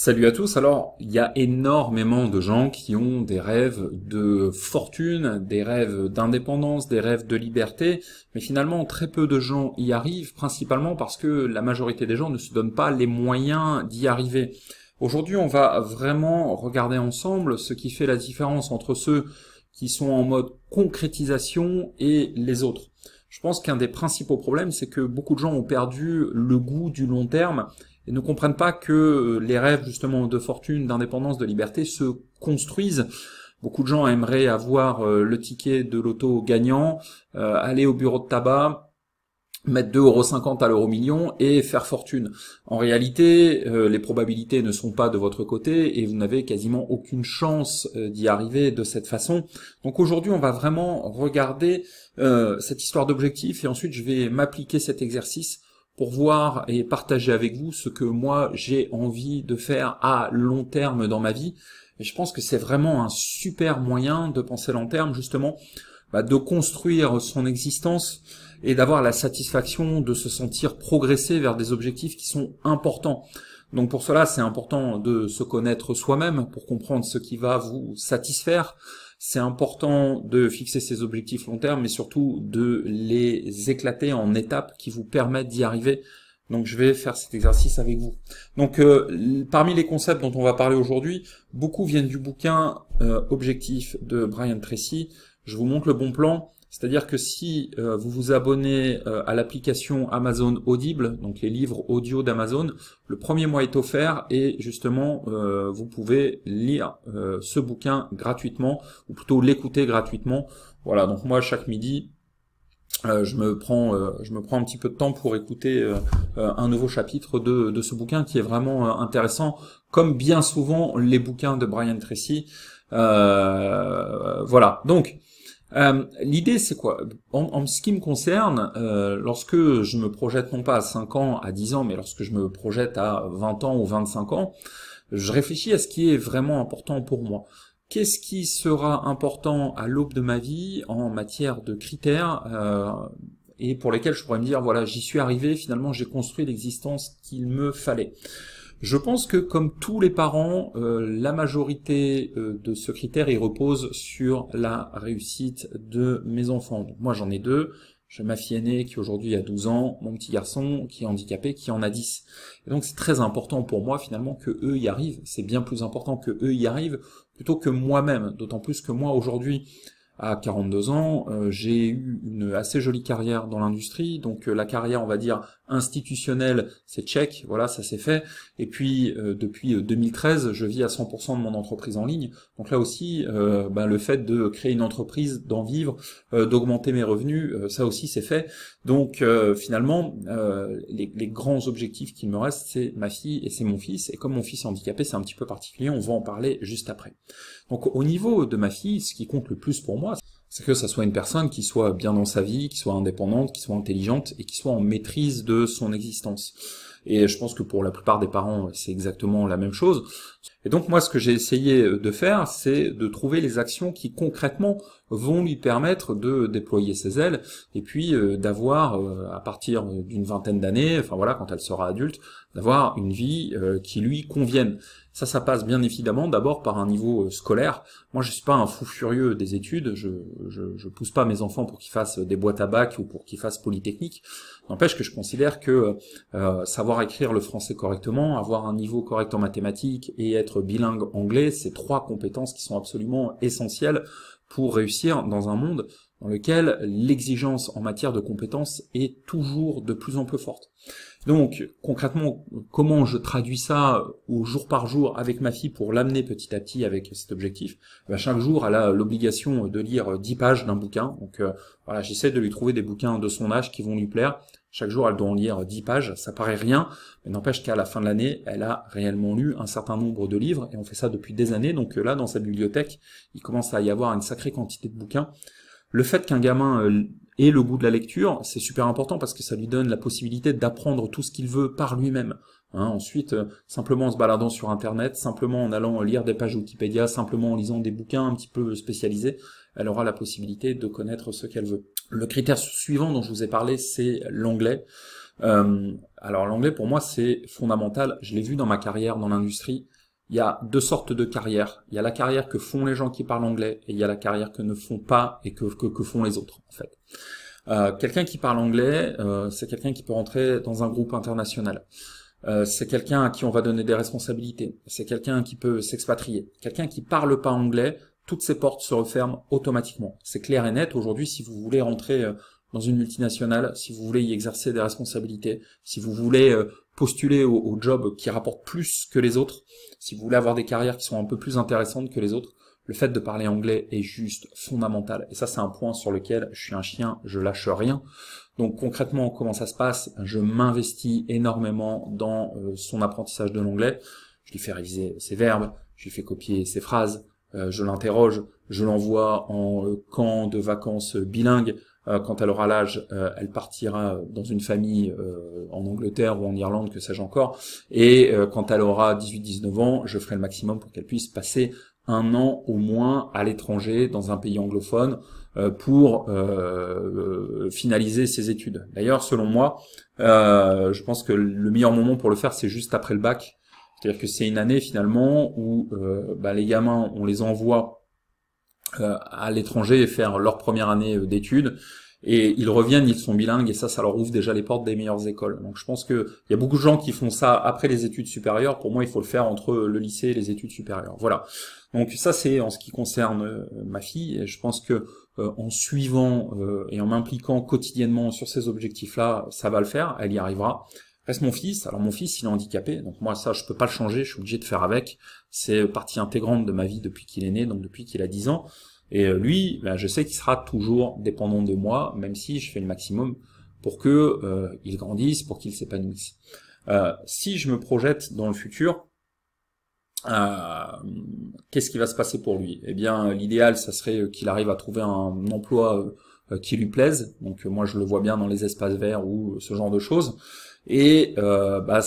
Salut à tous. Alors, il y a énormément de gens qui ont des rêves de fortune, des rêves d'indépendance, des rêves de liberté, mais finalement, très peu de gens y arrivent, principalement parce que la majorité des gens ne se donnent pas les moyens d'y arriver. Aujourd'hui, on va vraiment regarder ensemble ce qui fait la différence entre ceux qui sont en mode concrétisation et les autres. Je pense qu'un des principaux problèmes, c'est que beaucoup de gens ont perdu le goût du long terme et ne comprennent pas que euh, les rêves justement de fortune, d'indépendance, de liberté se construisent. Beaucoup de gens aimeraient avoir euh, le ticket de l'auto gagnant, euh, aller au bureau de tabac, mettre 2,50€ à l'euro million et faire fortune. En réalité, les probabilités ne sont pas de votre côté et vous n'avez quasiment aucune chance d'y arriver de cette façon. Donc aujourd'hui, on va vraiment regarder cette histoire d'objectif et ensuite je vais m'appliquer cet exercice pour voir et partager avec vous ce que moi j'ai envie de faire à long terme dans ma vie. Et je pense que c'est vraiment un super moyen de penser long terme, justement, bah, de construire son existence et d'avoir la satisfaction de se sentir progresser vers des objectifs qui sont importants. Donc pour cela, c'est important de se connaître soi-même pour comprendre ce qui va vous satisfaire, c'est important de fixer ces objectifs long terme, mais surtout de les éclater en étapes qui vous permettent d'y arriver. Donc je vais faire cet exercice avec vous. Donc euh, parmi les concepts dont on va parler aujourd'hui, beaucoup viennent du bouquin Objectifs euh, » Objectif de Brian Tracy. Je vous montre le bon plan. C'est-à-dire que si euh, vous vous abonnez euh, à l'application Amazon Audible, donc les livres audio d'Amazon, le premier mois est offert et justement euh, vous pouvez lire ce bouquin gratuitement ou plutôt l'écouter gratuitement. Voilà, donc moi chaque midi, je me prends je me prends un petit peu de temps pour écouter un nouveau chapitre de, de, ce bouquin qui est vraiment intéressant comme bien souvent les bouquins de Brian Tracy voilà donc euh, l'idée, c'est quoi en, ce qui me concerne, euh, lorsque je me projette non pas à 5 ans, à 10 ans, mais lorsque je me projette à 20 ans ou 25 ans, je réfléchis à ce qui est vraiment important pour moi. Qu'est-ce qui sera important à l'aube de ma vie en matière de critères euh, et pour lesquels je pourrais me dire, voilà, j'y suis arrivé, finalement j'ai construit l'existence qu'il me fallait. Je pense que comme tous les parents, euh, la majorité euh, de ce critère il repose sur la réussite de mes enfants. moi j'en ai deux. J'ai ma fille aînée qui aujourd'hui a 12 ans, mon petit garçon qui est handicapé qui en a 10. Et donc c'est très important pour moi finalement que eux y arrivent. C'est bien plus important que eux y arrivent plutôt que moi-même. D'autant plus que moi aujourd'hui, à 42 ans, euh, j'ai eu une assez jolie carrière dans l'industrie, donc la carrière, on va dire, institutionnel, c'est check, voilà, ça c'est fait. Et puis euh, depuis 2013, euh, je vis à 100% de mon entreprise en ligne. Donc là aussi, euh, ben, le fait de créer une entreprise, d'en vivre, euh, d'augmenter mes revenus, ça aussi c'est fait. Donc finalement, les, les, grands objectifs qu'il me reste, c'est ma fille et c'est mon fils. Et comme mon fils est handicapé, c'est un petit peu particulier, on va en parler juste après. Donc au niveau de ma fille, ce qui compte le plus pour moi, c'est que ça soit une personne qui soit bien dans sa vie, qui soit indépendante, qui soit intelligente et qui soit en maîtrise de son existence. Et je pense que pour la plupart des parents, c'est exactement la même chose. Et donc moi, ce que j'ai essayé de faire, c'est de trouver les actions qui concrètement vont lui permettre de déployer ses ailes et puis euh, d'avoir, euh, à partir d'une vingtaine d'années, enfin voilà, quand elle sera adulte, d'avoir une vie euh, qui lui convienne. Ça, ça passe bien évidemment d'abord par un niveau euh, scolaire. Moi, je suis pas un fou furieux des études. Je, je, je pousse pas mes enfants pour qu'ils fassent des boîtes à bac ou pour qu'ils fassent polytechnique. N'empêche que je considère que euh, savoir écrire le français correctement, avoir un niveau correct en mathématiques et être bilingue anglais, c'est trois compétences qui sont absolument essentielles pour réussir dans un monde dans lequel l'exigence en matière de compétences est toujours de plus en plus forte. Donc concrètement, comment je traduis ça au jour par jour avec ma fille pour l'amener petit à petit avec cet objectif eh ben, Chaque jour, elle a l'obligation de lire 10 pages d'un bouquin. Donc euh, voilà, j'essaie de lui trouver des bouquins de son âge qui vont lui plaire. Chaque jour, elle doit en lire 10 pages, ça paraît rien, mais n'empêche qu'à la fin de l'année, elle a réellement lu un certain nombre de livres, et on fait ça depuis des années, donc euh, là, dans sa bibliothèque, il commence à y avoir une sacrée quantité de bouquins le fait qu'un gamin euh, ait le goût de la lecture, c'est super important parce que ça lui donne la possibilité d'apprendre tout ce qu'il veut par lui-même. Hein. ensuite, euh, simplement en se baladant sur Internet, simplement en allant lire des pages Wikipédia, simplement en lisant des bouquins un petit peu euh, spécialisés, elle aura la possibilité de connaître ce qu'elle veut. Le critère suivant dont je vous ai parlé, c'est l'anglais. alors l'anglais pour moi c'est fondamental, je l'ai vu dans ma carrière dans l'industrie, il y a deux sortes de carrières. Il y a la carrière que font les gens qui parlent anglais et il y a la carrière que ne font pas et que, que, font les autres, en fait. Euh, quelqu'un qui parle anglais, euh, c'est quelqu'un qui peut rentrer dans un groupe international. Euh, c'est quelqu'un à qui on va donner des responsabilités. C'est quelqu'un qui peut s'expatrier. Quelqu'un qui parle pas anglais, toutes ces portes se referment automatiquement. C'est clair et net. Aujourd'hui, si vous voulez rentrer dans une multinationale, si vous voulez y exercer des responsabilités, si vous voulez postuler au job qui rapporte plus que les autres, si vous voulez avoir des carrières qui sont un peu plus intéressantes que les autres, le fait de parler anglais est juste fondamental. Et ça, c'est un point sur lequel je suis un chien, je lâche rien. Donc concrètement, comment ça se passe Je m'investis énormément dans euh, son apprentissage de l'anglais. Je lui fais réviser ses verbes, je lui fais copier ses phrases, euh, je l'interroge, je l'envoie en euh, camp de vacances bilingue, euh, quand elle aura l'âge, euh, elle partira dans une famille euh, en Angleterre ou en Irlande, que sais-je encore. Et quand elle aura 18-19 ans, je ferai le maximum pour qu'elle puisse passer un an au moins à l'étranger, dans un pays anglophone, pour finaliser ses études. D'ailleurs, selon moi, je pense que le meilleur moment pour le faire, c'est juste après le bac. C'est-à-dire que c'est une année finalement où bah, les gamins, on les envoie euh, à l'étranger et faire leur première année euh, d'études. Et ils reviennent, ils sont bilingues, et ça, ça leur ouvre déjà les portes des meilleures écoles. Donc je pense qu'il y a beaucoup de gens qui font ça après les études supérieures. Pour moi, il faut le faire entre euh, le lycée et les études supérieures. Voilà. Donc ça, c'est en ce qui concerne ma fille. Et je pense que en suivant et en m'impliquant quotidiennement sur ces objectifs-là, ça va le faire, elle y arrivera. Reste mon fils. Alors mon fils, il est handicapé, donc moi ça, je peux pas le changer, je suis obligé de faire avec. C'est partie intégrante de ma vie depuis qu'il est né, donc depuis qu'il a 10 ans. Et euh, lui, bah, je sais qu'il sera toujours dépendant de moi, même si je fais le maximum pour que euh, il grandisse, pour qu'il s'épanouisse. Euh, si je me projette dans le futur, qu'est-ce qui va se passer pour lui Eh bien, l'idéal, ça serait qu'il arrive à trouver un emploi qui lui plaise. Donc moi, je le vois bien dans les espaces verts ou ce genre de choses. Et euh, bah,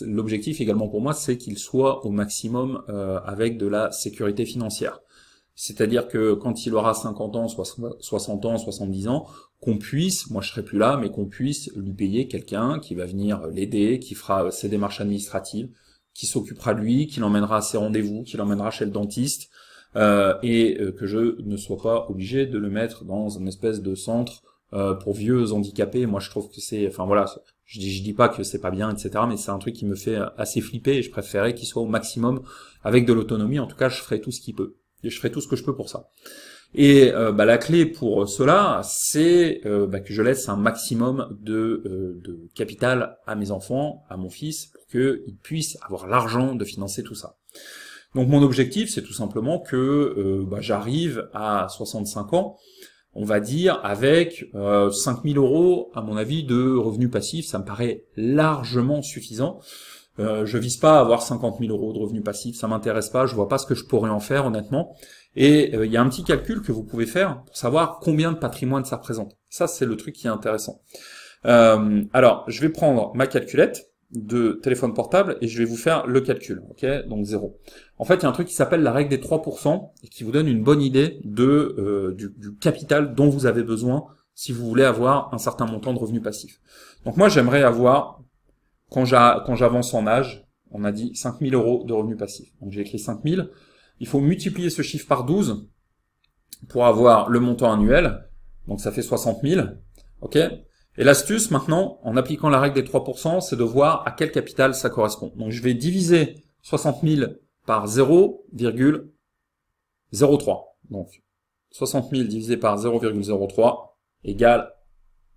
l'objectif également pour moi, c'est qu'il soit au maximum euh, avec de la sécurité financière. C'est-à-dire que quand il aura 50 ans, 60 ans, 70 ans, qu'on puisse, moi je serai plus là, mais qu'on puisse lui payer quelqu'un qui va venir l'aider, qui fera ses démarches administratives, qui s'occupera de lui, qui l'emmènera à ses rendez-vous, qui l'emmènera chez le dentiste, euh, et que je ne sois pas obligé de le mettre dans un espèce de centre pour vieux handicapés. Moi je trouve que c'est, enfin voilà, je dis, dis pas que c'est pas bien, etc. Mais c'est un truc qui me fait euh, assez flipper et je préférais qu'il soit au maximum avec de l'autonomie. En tout cas, je ferai tout ce qu'il peut. Et je ferai tout ce que je peux pour ça. Et euh, bah, la clé pour cela, c'est euh, bah, que je laisse un maximum de, capital à mes enfants, à mon fils, pour qu'ils puissent avoir l'argent de financer tout ça. Donc mon objectif, c'est tout simplement que bah, j'arrive à 65 ans on va dire, avec euh, 5000 euros, à mon avis, de revenus passifs, ça me paraît largement suffisant. Euh, je vise pas à avoir 50 000 euros de revenus passifs, ça m'intéresse pas, je vois pas ce que je pourrais en faire honnêtement. Et euh, il y a un petit calcul que vous pouvez faire pour savoir combien de patrimoine ça représente. Ça, c'est le truc qui est intéressant. Euh, alors, je vais prendre ma calculette de téléphone portable et je vais vous faire le calcul, ok Donc 0. En fait, il y a un truc qui s'appelle la règle des 3% et qui vous donne une bonne idée de euh, du, capital dont vous avez besoin si vous voulez avoir un certain montant de revenus passifs. Donc moi, j'aimerais avoir, quand j'avance en âge, on a dit 5000 euros de revenus passifs. Donc j'ai écrit 5000. Il faut multiplier ce chiffre par 12 pour avoir le montant annuel. Donc ça fait 60 000. ok et l'astuce maintenant, en appliquant la règle des 3%, c'est de voir à quel capital ça correspond. Donc je vais diviser 60 000 par 0,03. Donc 60 000 divisé par 0,03 égale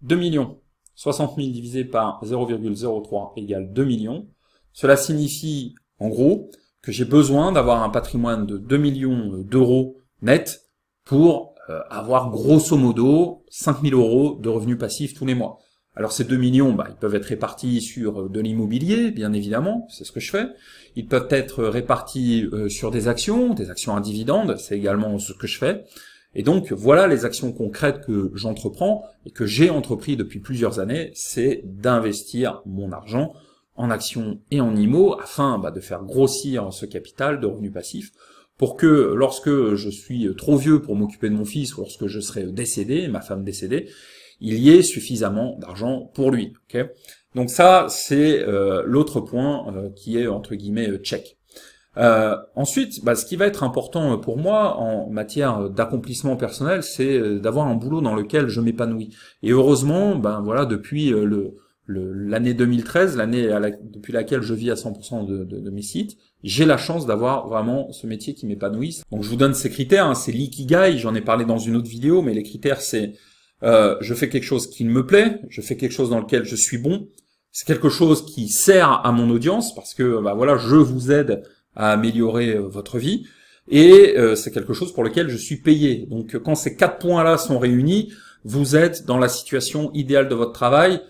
2 millions. 60 000 divisé par 0,03 égale 2 millions. Cela signifie, en gros, que j'ai besoin d'avoir un patrimoine de 2 millions d'euros net pour euh, avoir grosso modo 5000 euros de revenus passifs tous les mois. Alors ces 2 millions, bah, ils peuvent être répartis sur euh, de l'immobilier, bien évidemment, c'est ce que je fais. Ils peuvent être répartis euh, sur des actions, des actions à dividendes, c'est également ce que je fais. Et donc voilà les actions concrètes que j'entreprends et que j'ai entrepris depuis plusieurs années, c'est d'investir mon argent en actions et en immo afin bah, de faire grossir ce capital de revenus passifs pour que lorsque je suis trop vieux pour m'occuper de mon fils, ou lorsque je serai décédé, ma femme décédée, il y ait suffisamment d'argent pour lui. Donc ça, c'est euh, l'autre point euh, qui est entre guillemets euh, check. ensuite, bah, ce qui va être important pour moi en matière d'accomplissement personnel, c'est d'avoir un boulot dans lequel je m'épanouis. Et heureusement, ben voilà, depuis le l'année 2013, l'année depuis laquelle je vis à 100% de, mes sites, j'ai la chance d'avoir vraiment ce métier qui m'épanouisse. Donc je vous donne ces critères, hein. c'est l'ikigai, j'en ai parlé dans une autre vidéo, mais les critères c'est euh, je fais quelque chose qui me plaît, je fais quelque chose dans lequel je suis bon, c'est quelque chose qui sert à mon audience parce que bah voilà, je vous aide à améliorer euh, votre vie et euh, c'est quelque chose pour lequel je suis payé. Donc quand ces quatre points là sont réunis, vous êtes dans la situation idéale de votre travail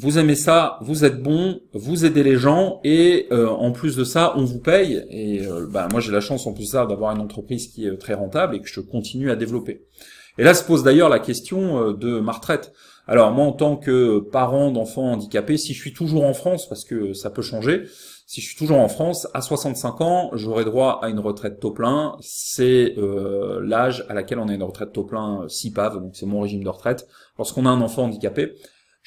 vous aimez ça, vous êtes bon, vous aidez les gens et euh, en plus de ça, on vous paye. Et euh, bah, moi, j'ai la chance en plus ça d'avoir une entreprise qui est très rentable et que je continue à développer. Et là se pose d'ailleurs la question euh, de ma retraite. Alors moi, en tant que parent d'enfants handicapés, si je suis toujours en France, parce que ça peut changer, si je suis toujours en France, à 65 ans, j'aurai droit à une retraite taux plein. C'est l'âge à laquelle on a une retraite taux plein SIPAV, donc c'est mon régime de retraite, lorsqu'on a un enfant handicapé.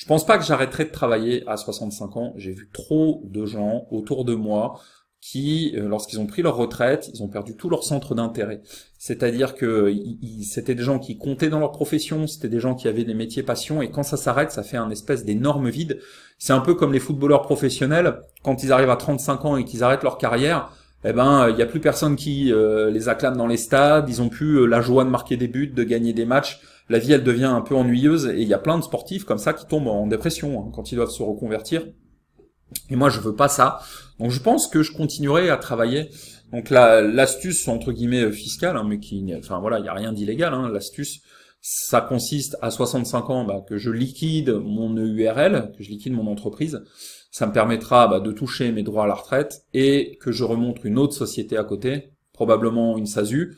Je pense pas que j'arrêterai de travailler à 65 ans. J'ai vu trop de gens autour de moi qui, euh, lorsqu'ils ont pris leur retraite, ils ont perdu tout leur centre d'intérêt. C'est-à-dire que c'était des gens qui comptaient dans leur profession, c'était des gens qui avaient des métiers passion, et quand ça s'arrête, ça fait un espèce d'énorme vide. C'est un peu comme les footballeurs professionnels, quand ils arrivent à 35 ans et qu'ils arrêtent leur carrière, eh ben, il n'y a plus personne qui euh, les acclame dans les stades, ils ont plus euh, la joie de marquer des buts, de gagner des matchs, la vie elle devient un peu ennuyeuse et il y a plein de sportifs comme ça qui tombent en dépression hein, quand ils doivent se reconvertir. Et moi je veux pas ça. Donc je pense que je continuerai à travailler. Donc l'astuce entre guillemets fiscale, hein, mais qui, enfin voilà, il y a rien d'illégal. Hein. l'astuce, ça consiste à 65 ans bah, que je liquide mon EURL, que je liquide mon entreprise. Ça me permettra bah, de toucher mes droits à la retraite et que je remonte une autre société à côté, probablement une SASU,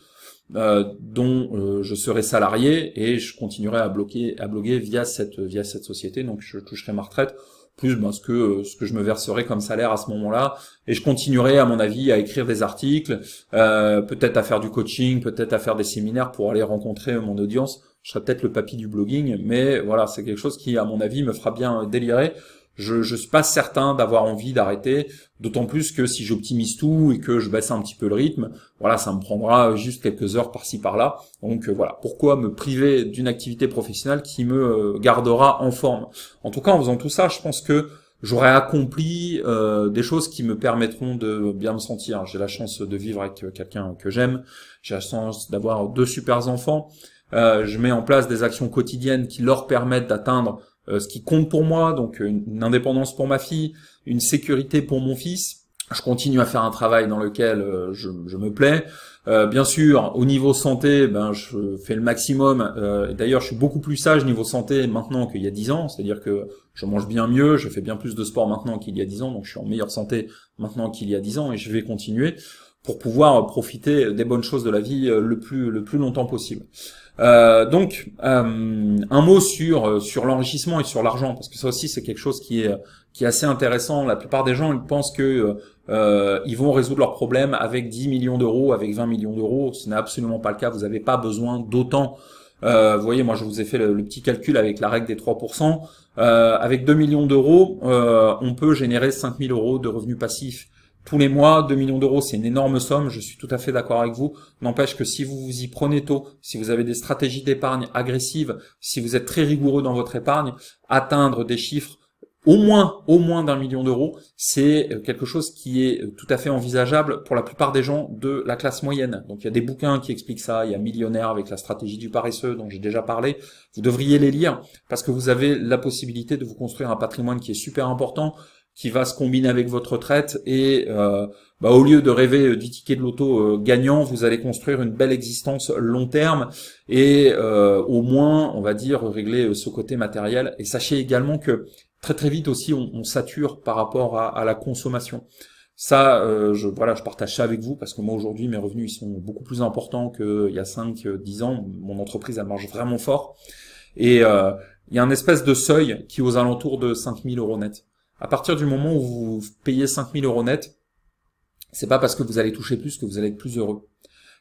euh, dont euh, je serai salarié et je continuerai à bloquer à bloguer via cette via cette société donc je toucherai ma retraite plus ben, ce que euh, ce que je me verserai comme salaire à ce moment-là et je continuerai à mon avis à écrire des articles peut-être à faire du coaching peut-être à faire des séminaires pour aller rencontrer mon audience je serai peut-être le papy du blogging mais voilà c'est quelque chose qui à mon avis me fera bien délirer je ne suis pas certain d'avoir envie d'arrêter, d'autant plus que si j'optimise tout et que je baisse un petit peu le rythme, voilà, ça me prendra juste quelques heures par-ci par-là. Donc euh, voilà, pourquoi me priver d'une activité professionnelle qui me euh, gardera en forme En tout cas, en faisant tout ça, je pense que j'aurai accompli euh, des choses qui me permettront de bien me sentir. J'ai la chance de vivre avec quelqu'un que j'aime, j'ai la chance d'avoir deux super enfants, je mets en place des actions quotidiennes qui leur permettent d'atteindre euh, ce qui compte pour moi, donc euh, une, indépendance pour ma fille, une sécurité pour mon fils. Je continue à faire un travail dans lequel euh, je, me plais. bien sûr, au niveau santé, ben je fais le maximum. Euh, D'ailleurs, je suis beaucoup plus sage niveau santé maintenant qu'il y a 10 ans. C'est-à-dire que je mange bien mieux, je fais bien plus de sport maintenant qu'il y a dix ans, donc je suis en meilleure santé maintenant qu'il y a dix ans et je vais continuer pour pouvoir profiter des bonnes choses de la vie euh, le plus le plus longtemps possible. Euh, donc euh, un mot sur sur l'enrichissement et sur l'argent parce que ça aussi c'est quelque chose qui est qui est assez intéressant. La plupart des gens ils pensent que ils vont résoudre leurs problèmes avec 10 millions d'euros, avec 20 millions d'euros. Ce n'est absolument pas le cas. Vous n'avez pas besoin d'autant. vous voyez, moi je vous ai fait le, le petit calcul avec la règle des 3%. avec 2 millions d'euros, on peut générer 5000 euros de revenus passifs tous les mois, 2 millions d'euros, c'est une énorme somme, je suis tout à fait d'accord avec vous. N'empêche que si vous vous y prenez tôt, si vous avez des stratégies d'épargne agressives, si vous êtes très rigoureux dans votre épargne, atteindre des chiffres au moins, au moins d'un million d'euros, c'est euh, quelque chose qui est euh, tout à fait envisageable pour la plupart des gens de la classe moyenne. Donc il y a des bouquins qui expliquent ça, il y a Millionnaire avec la stratégie du paresseux dont j'ai déjà parlé. Vous devriez les lire parce que vous avez la possibilité de vous construire un patrimoine qui est super important qui va se combiner avec votre retraite et euh, bah, au lieu de rêver euh, du ticket de l'auto euh, gagnant, vous allez construire une belle existence long terme et au moins, on va dire, régler ce côté matériel. Et sachez également que très très vite aussi, on, on sature par rapport à, la consommation. Ça, je, voilà, je partage ça avec vous parce que moi aujourd'hui, mes revenus ils sont beaucoup plus importants qu'il y a 5-10 ans. Mon entreprise, elle marche vraiment fort. Et il y a un espèce de seuil qui est aux alentours de 5000 euros net à partir du moment où vous payez 5000 euros net, c'est pas parce que vous allez toucher plus que vous allez être plus heureux.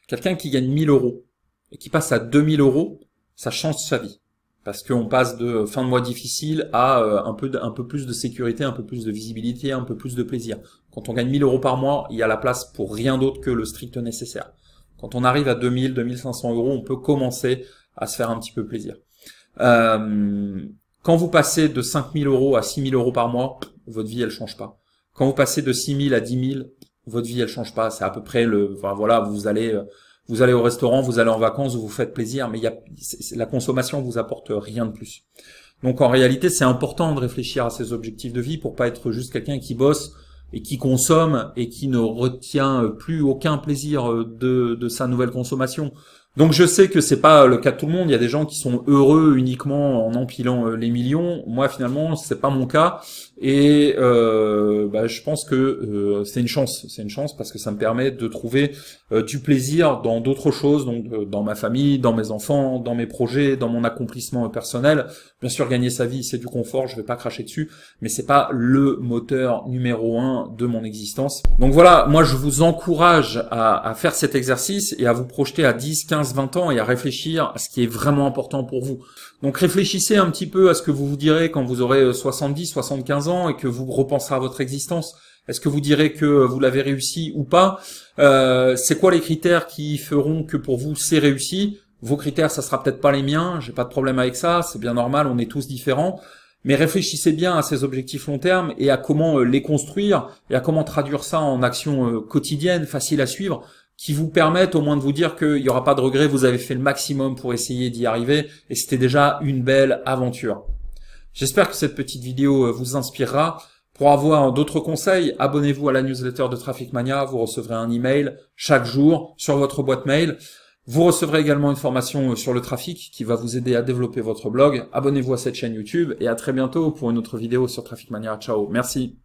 Quelqu'un qui gagne 1000 euros et qui passe à 2000 euros, ça change sa vie. Parce qu'on passe de fin de mois difficile à euh, un peu, peu plus de sécurité, un peu plus de visibilité, un peu plus de plaisir. Quand on gagne 1000 euros par mois, il y a la place pour rien d'autre que le strict nécessaire. Quand on arrive à 2000, 2500 euros, on peut commencer à se faire un petit peu plaisir. Euh, quand vous passez de 5000 euros à 6000 euros par mois, votre vie, elle change pas. Quand vous passez de 6000 à 10 000, votre vie, elle change pas. C'est à peu près le, enfin, voilà, vous allez, euh, vous allez au restaurant, vous allez en vacances, vous vous faites plaisir, mais la consommation vous apporte rien de plus. Donc en réalité, c'est important de réfléchir à ses objectifs de vie pour pas être juste quelqu'un qui bosse et qui consomme et qui ne retient euh, plus aucun plaisir euh, de, de sa nouvelle consommation. Donc je sais que c'est pas le cas de tout le monde. Il y a des gens qui sont heureux uniquement en empilant les millions. Moi finalement, c'est pas mon cas. Et euh, bah, je pense que euh, c'est une chance, c'est une chance parce que ça me permet de trouver euh, du plaisir dans d'autres choses, donc dans ma famille, dans mes enfants, dans mes projets, dans mon accomplissement personnel. Bien sûr, gagner sa vie, c'est du confort, je vais pas cracher dessus, mais c'est pas le moteur numéro un de mon existence. Donc voilà, moi je vous encourage à, à faire cet exercice et à vous projeter à 10, 15, 20 ans et à réfléchir à ce qui est vraiment important pour vous. Donc réfléchissez un petit peu à ce que vous vous direz quand vous aurez 70, 75 ans et que vous repenserez à votre existence Est-ce que vous direz que vous l'avez réussi ou pas euh, C'est quoi les critères qui feront que pour vous c'est réussi Vos critères, ça sera peut-être pas les miens. J'ai pas de problème avec ça. C'est bien normal. On est tous différents. Mais réfléchissez bien à ces objectifs long terme et à comment euh, les construire et à comment traduire ça en actions euh, quotidiennes faciles à suivre, qui vous permettent au moins de vous dire qu'il n'y aura pas de regret, vous avez fait le maximum pour essayer d'y arriver et c'était déjà une belle aventure. J'espère que cette petite vidéo euh, vous inspirera. Pour avoir d'autres conseils, abonnez-vous à la newsletter de Traffic Mania. Vous recevrez un email chaque jour sur votre boîte mail. Vous recevrez également une formation euh, sur le trafic qui va vous aider à développer votre blog. Abonnez-vous à cette chaîne YouTube et à très bientôt pour une autre vidéo sur Traffic Mania. Ciao. Merci.